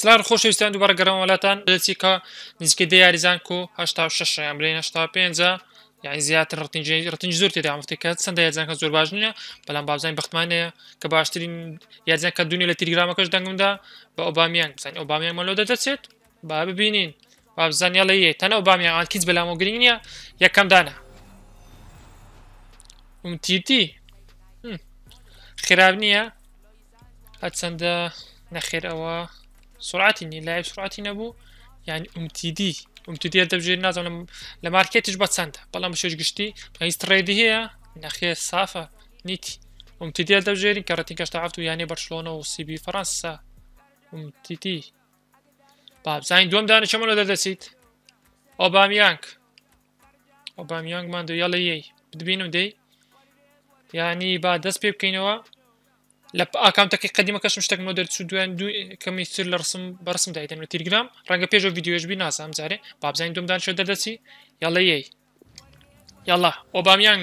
سلار خۆشەویستان دووبارە گەرم وڵاتان دەچیکە نزیکە دە یاریزان و هشتا شش ئەمرین هشتا پێ یعنی زیاتر ڕتنج ڕتنج زۆر تێدا ئەفتێککە چەندە یاجانکە زۆر باش نیە بەڵام بابزانین بختمانەیە کە باشترین یاجانکە دنیا لە تریگرامەکەش دەنگمدا بە ئۆبامیان بزان ئۆبامیان مەلۆ دەدەچێت با ببینین بابزانیا لە یە تەنە ئۆبامیان کیچ بەلامۆگرین نیە یەکەم دانا ومتيتي خراب نییە هەچەندە نەخێر ئەوە سرعتی نی لای سرعتی نەبوو یعنی ئومتیدی ئومتیدیە دەبژێت نازانم لە مارکێتیش بە چەندە بەڵام شێش گشتی پێیست ڕێدی هەیە نەخێ سافە نیتی ئومتیدیە دەبژێری کە ڕەتی کەشتا هەفت و یانی بەرشلۆنە و سیبی فەرەنسا باب بابزانین دوم دانە چەمەلە دەدەسیت ئۆبامیانک ئۆبامیانگمان دو یاڵە یەی بدبینم دەی ینی با دەست پێ بکەینەوە لە ئاکامتەکەی قدیمە کەشم شتەکەمە دەرچوو دوێن دو کەمی سر لە ڕسم بەرسم دایدەم لە تیرگرام ڕەنگە پێشەوە یددیوێژبی ناسام جارێ بابزانین دومدان شە دەدەچی یاڵە یەی یاڵە ئۆبامیان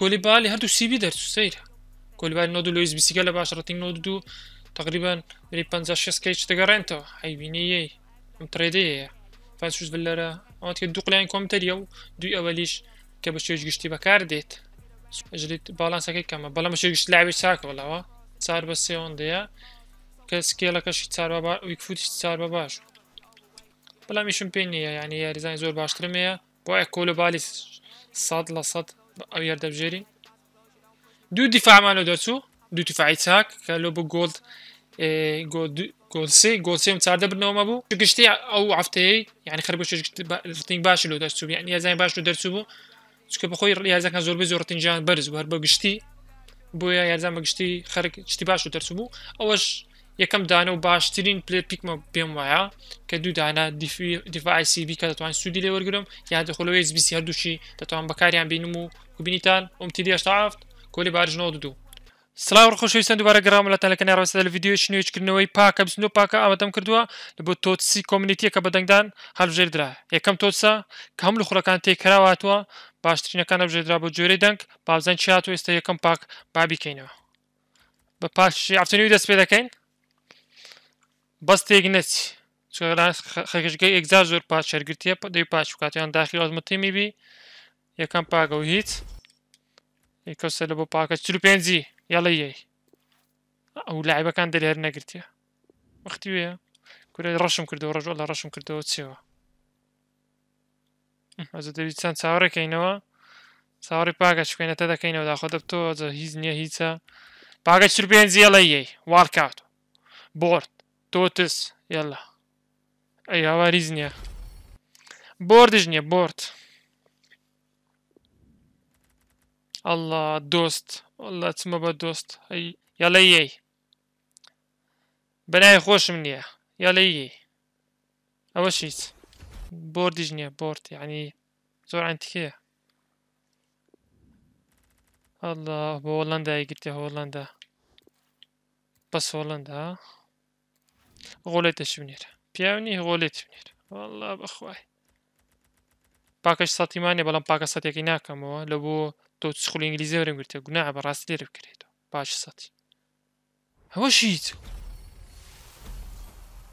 کۆلیبالی هەردوو سیبی دەرچوو سەیرە کۆلیبال نۆ لۆیز بیسیگە لە باش ڕەتین نۆ دوو تقریبان بری 56 کەی دەگەڕێنەوە حیبینی یەی ترێدەیە فاش لەرە ئەوەکە دوو قلیان کۆمتەریە و دوی ئەوەلیش كي باش يوجد تيبا كار ديت جليت بالانس هكي كما بلا مش يوجد لعبي ساك ولا وا تسار بس يون ديا كسكيلا كاش تسار بابا ويكفوتش تسار باباش بلا ميشم بينية يعني يا ريزاين زور باش ترمية بو اكولو بالي صد لصد او يرد بجيري دو دفاع مالو داتو دو دفاع تاك كالو بو جولد إيه جولد جول سي جول سي متعدى بالنوم ابو شو قشتي او عفتي يعني خربوش رتينج باش لو درتو يعني يا زين باش لو درتو چکە بخۆی ڕیازەکە زۆر زۆر تنجان بەرز هەر بە گشتی بۆیە یارزان بە گشتی خەرک شتی باش و دەرس بوو ئەوەش یەکەم دانە و باشترین پلێت پیکمە پێم وایە کە دوو دانا دیفایسیبی کە دەتوان سوودی لێ وەرگرم یا دەخۆلەوەی بیسی هەردووشی دەتوان بەکاریان بینم و وبینیتان ئەم تیدیشتا هافت کۆلی بارژنەوە دو. سلااو خۆشویستند دوبارە گرام لە تەلەکە ناڕاستە لە یددیو شنوێچکردنەوەی پاکە بزنۆ پاکە ئامەتەم کردووە لە بۆ تۆتسی کۆمیتیە کە بەدەنگدان هەڵژێر درا یەکەم تۆسە کەم لە خوڕەکان تێکراواتوە باشترین باشترینەکان ئەبژێدرا بۆ جۆرەی دەنگ بابزان چیا تۆ است یکم پاک بابیکەینەوە بە پاشی ئەفتنوی دەست پێ دەکەین بەس تێک نەچی خەکشگەی ئەگزار زۆر پاش شەرگرتیە دی پاش کاتیان داخل از متی می بی یکم یەکەم پاگە و هیچ یکەسە لە بۆ پاکە چ پێنجی یاڵە یەی ئەو لایبەکان دەلێر نەگرتیە وەختی وەیە کوری ڕەشم کردەوە ڕژۆ لە ڕەشم کردەوە چیەوە دەویستان چاوەڕێکەینەوە چاوەڕی پاگەش بکەێنێتە دەکەینەوە داخۆ دەبتۆ هیچ نییە هیچە پاگەچر بێن زیێڵە یەی واڵکات بۆرد تۆتس یلا ئەی هاواریز نییە بردش نییە بۆرد ئەله دۆست ئەله چمە بە دۆست یاڵە یەی بەلای خۆشم نییە یاڵە یەی ئەوە شیت بورد جنية بورد يعني زور عندك هي الله بولندا هولندا قلت هولندا بس هولندا غوليت شبنير بياوني غوليت شبنير والله بخواي باكش ساتي ماني بلان باكا ساتي اكي ناكا مو بو تو تسخول انجليزي ورم قلت قناع براس دير كريتو باش ساتي هوا شيتو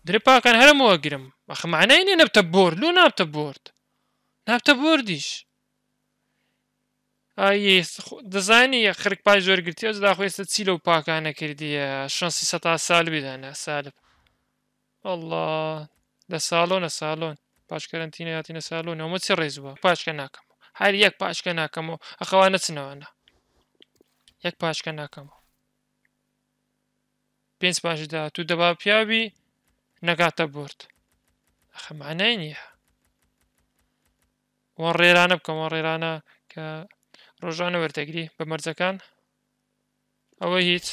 دري باكا نهرم واقرم بەخ معنای نیە نەبتە بۆرد لو نابتە بۆرد نابتە بردیش دەزانی خرک پای زۆرگرتی ئەودا خۆێستا چی لەو پاکانە کردیە شسی سە سال بدانە سالب الله لە ساڵۆنە ساڵۆن پاشکەرنتینە یاتینە ساڵۆن ئەومە چی ڕێز بووە پاشکە ناکەم هەر یەک پاشکە ناکەمەوە ئەخەوە نەچنەوەە یەک پاشکە ناکەمەوە پێنج پاشدا تو دەبا پیاوی نەگاتە برد ئەخەمانای نییە وان ڕێرانە بکەمەوە ڕێرانە کە ڕۆژانە وەرتەگری بە مەرجەکان ئەوە هیچ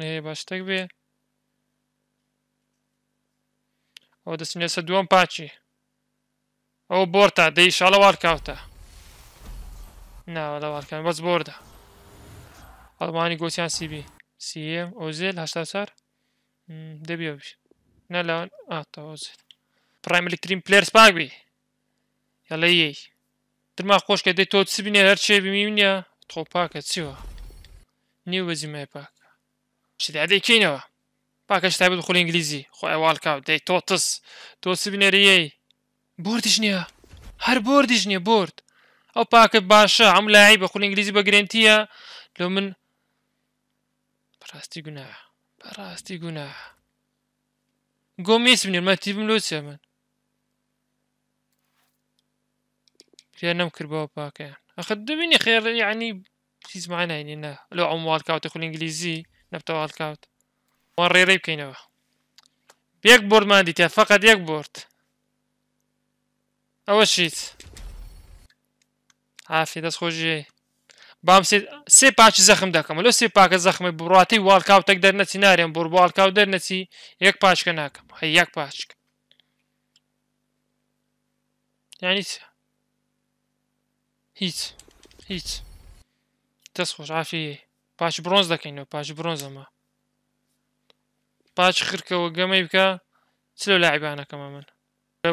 نەیە باشتەک بێ ئەو دەستنیێسە دووەم پاچی ئەو بۆرتا دەیشاڵە وارکاوتە ناوە لەوارکان بەس بۆردا ئەڵمانی گۆچیان سیبی سیم ئۆزێل هشتا سەر دەبیێ نە لەوان ئاتەوەزێت پرایملیکترین پلێرس پاگوی هەڵە یەی درما خۆشکە دەی تۆ چبینێ هەر چێ بمیونە تۆ پاکە چیوە نیو وەزیمای پاک شدا دەیکەینەوە پاکە شتا بێت خولی ئینگلیزی خۆی ئەوواڵکاو دەی تۆ تس تۆ چبینێریەی بردیش نییە هەر بردیش نییە برد ئەو پاکە باشە ئەم لای بە خولی ئینگلیزی بەگرێنتیە لە من بەڕاستی گونا بەڕاستی گونا گۆمیس بنێمە تیبم لۆچێ من لأنهم كربوا باكيان يعني. أخد اخدمني خير يعني چیز معنا يعني انه لو عم والكاوت اخو الانجليزي نبتا والكاوت وان ري ريب كينوا بيك بورد ما عندي فقط يك بورد اول شيء عافية داس خوجي بام سي سي باش زخم داكم لو سي باك زخم براتي والكاوت تقدر نتي ناري بور والكاوت در نتي يك باش كناك هي يك باتش يعني هیچ هیچ دەست خۆش باش پاش برۆنز باش پاش برۆنزەمە پاچ خرکەوە گەمەی بکە چلو لایبانەکەمە من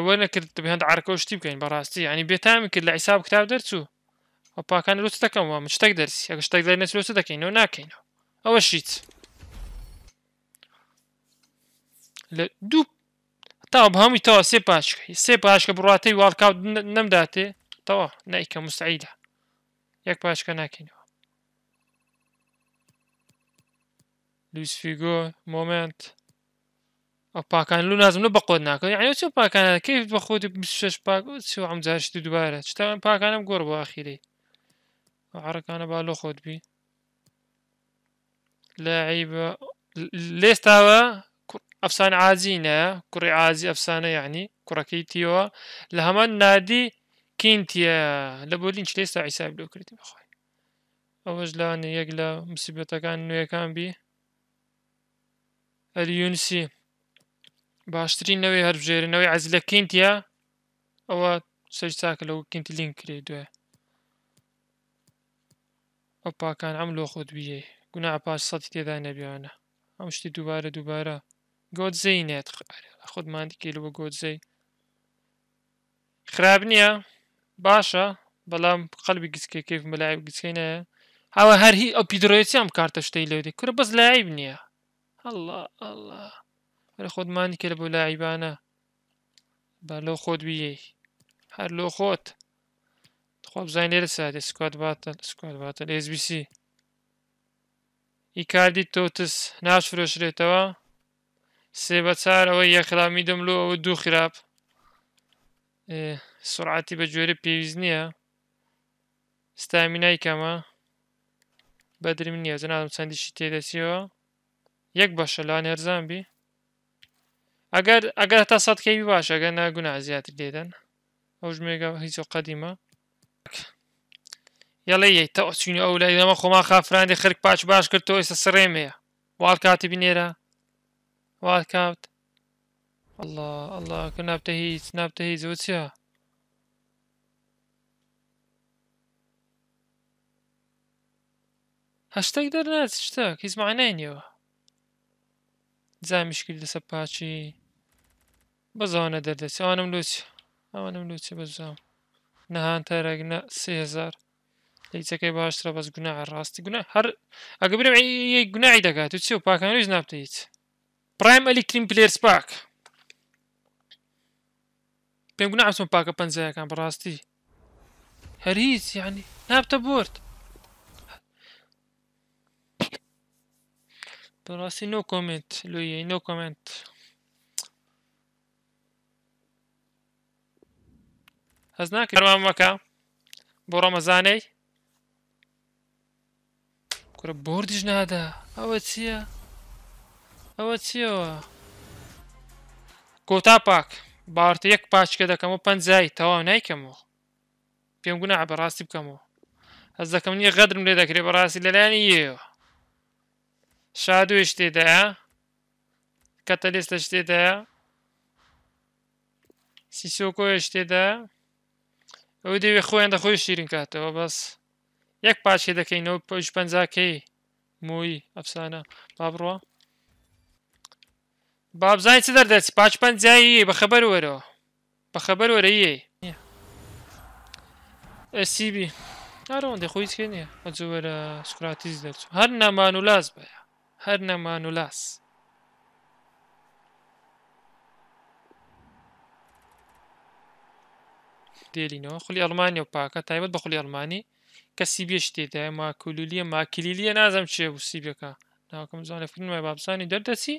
وە نەکرد بهێن عرکەشتی بکەین بەڕاستی ینی بێتامی کرد كتاب عیساب کتاب دەرچوو ئەو پاکان لوچ دەکەم وە من شتێک دەرسی ئەگە شتێک دەر نەچلوچ دەکەینەوە ناکەینەوە ئەوە شیت لە دوو تا بە هەمووی تەوە سێ پاشکە سێ پاشکە بڕاتەی واڵکاو تەوە نایکە مستعیدە یەک پاشکە ناکەینەوە لوسفیگۆ مومنت ئەو كان لو نازم لە بە قۆت ناکەن ئەو چ پاکانە کەیف بە خۆت شش پاک چی ئەمجارشتی دووبارە چتان پاکانم گۆڕ بۆ ئاخیرەی أنا بالۆ انا بی لا عیبە لێستاوە ئەفسان عازینە کوڕی ئازی ئەفسانە یعنی يعني، کوڕەکەی تیەوە لە هەمان النادي كينت يا لابو لينش ليس عساب لو كريتي بخوي اوج لان يقلا مسبيطة كان نويا كان بي اليونسي باشترين نوي هرب جير نوي عزلا كينت يا او سج ساكل او كينت لين كريدو اوبا كان عملو خود بيه قناع باش صدي تيذا نبيانا امشتي دوبارة دوبارة قود زي نيت خود ما عندي كيلو قود زي خرابني يا باشە بەڵام قەلبی گچکە کیف بەلای گچکەینەیە ئەوە هەرهی ئەو پیدرۆیتیام کارتە شتەی لەودی کورە بەس لایب نییە الله الله خۆتمانی کە لە بۆ لایبانە بە لۆ خۆت بیە هەر لۆ خۆت خۆ بزانین لێرە سادە سکات باتە سکات باتە SBC ئیکاردی تۆتس ناشفرۆشرێتەوە سێ بە چار ئەوە یەخرامی دەملو ئەوە دوو خراپ سرعتی بە جوێرە پێویست نییە ستامینای کەمە بەدرم نییە زەنام چەندیشی تێدەسیەوە یەک بەشە لاان هەرزانبی ئەگەر ئەگەر تا سەدکەوی باشە ئەگەر ناگونا زیاتر دێدەن ئەو ژمێگە هیچ قەدیمە یەڵێ تا ئۆچینی ئەو لای دەمە خۆما خافراندی خرک پاچ باش کرد تۆ ئێستا سڕێمەیە واڵ کاتی بینێرە واڵ کاوت الله الله کە نابتە هیچ نابتە هیچ زۆ چیە هەشتێک دەرنات شتێک هیچ معنەینەوە جای مشکل لەسەر پاچی بەزانە دەردەچ ئەوانم لوچ ئەوانم لوچی بەزام نەهان تەرەگنە سهزار لەیچەکەی باشترە بەس گونا ڕاستی گونا هەر ئەگە برم گوناایی دەکات و چی و پاکانش نابتە هیچ پرایم ئەلی کریم پلێرس پاک بيم قناع اسم باكا بنزا كان براستي هريس يعني ناب تبورت براسي نو كومنت لوي نو كومنت هزناك هرما مكا بو رمزاني كره بورد جنادا اواتسيا اواتسيا كوتا باك باوەڕتە یەک پاچکە دەکەمەوە پەنجایی تەواو نیکەمەوە پێم گونا بەڕاستی بکەمەوە ئەس دەکەم نیە غەدرم لێ دەکرێت بەڕاستی لەلایانی یەوە شادوێ شتێدایە کەتە لێستە شتێدایە سیسۆکۆی شتێدایە ئەو دەوێ خۆیان دەخۆی شیرین کاتەوە بەس یەک پاچێ دەکەینەوە پێش پەنجاکەی مووی موي افسانه بابروه بابزای چ دەردەچ پاچ پەنجایی بەخەبەر وەرەوە بەخەبەر وەرەیە ئەسیبی ناڕەوەندە خۆی چکە نیە ئەجوەرە سکراتیز دەچوو هەر نەمان و لاس بە هەر نەمان و لاس دێلینەوە خولی ئەلمانی و پاکە تایبەت بە خولی ئەلمانی کە سیبیش تێدای ماکولیە ماکلیلیە نازەم چێ بوو سیبەکە ناوکەم زانە فرمای بابزانانی دەردەچی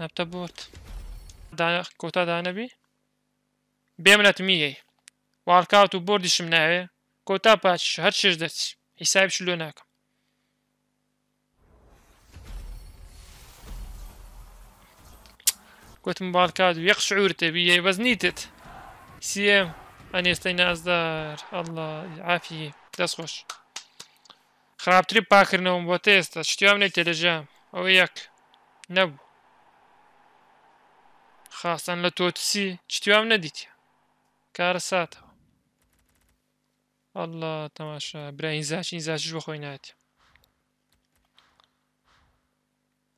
نبتە كوتا کۆتا بي بێمرەت میەی واڵکات و بردیشم ناوێ كوتا باش هەر شش دەچی ئیسایبش لۆ ناکەم گوتم باڵکات و یەق شعورتەبی یە بەزنیتت سیم ئەن ئێستای نازدار ئەله عافی دەستخۆش خراپتری پاکردنەوەم بۆ تێستا شتیام نێک تێلەژام ئەوە یەک خاصاً لتوتسي تۆتسی چتیوام كارسات الله تماشا برا انزاش انزاش جو خويناتي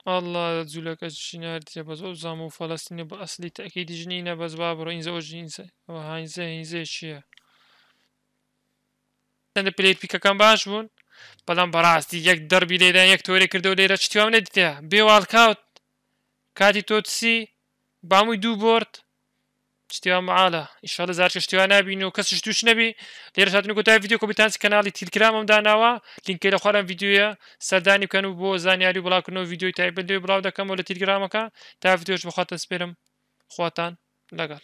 الله زولك ئەله جوولەکە چینارتیە بە فلسطيني باصلي تأكيد جنينة بس بابرو تەکی دیژنینە بەس با بڕۆ ئینزەوە ژینزە ئەوە هاینزە هینزێ چییە چەندە پلێت پیکەکەم باش بوون بەڵام بەڕاستی یەک دەربی لێدا یەک تۆری کردو لێرە چتیوام نەدیتە بێواڵ کاوت کاتی تۆتسی بامووی دوو برد شتیان معالە ئیشالە زارکە شتیوان نبین و کەسش توش نەبی لێرە هاتن گوتای یددیو کۆپیتان کەناڵی تیلکرامم داناوە لینکەی لە خۆرم یددیوە سەردانی بکەن و بۆ زانیاری بڵاوکردنەوە یددیوی تایبندوی بڵاو دەکەم و لە تیلگرامەکە تا یددیۆش بخواتە سپێرم خواتان لەگەڵ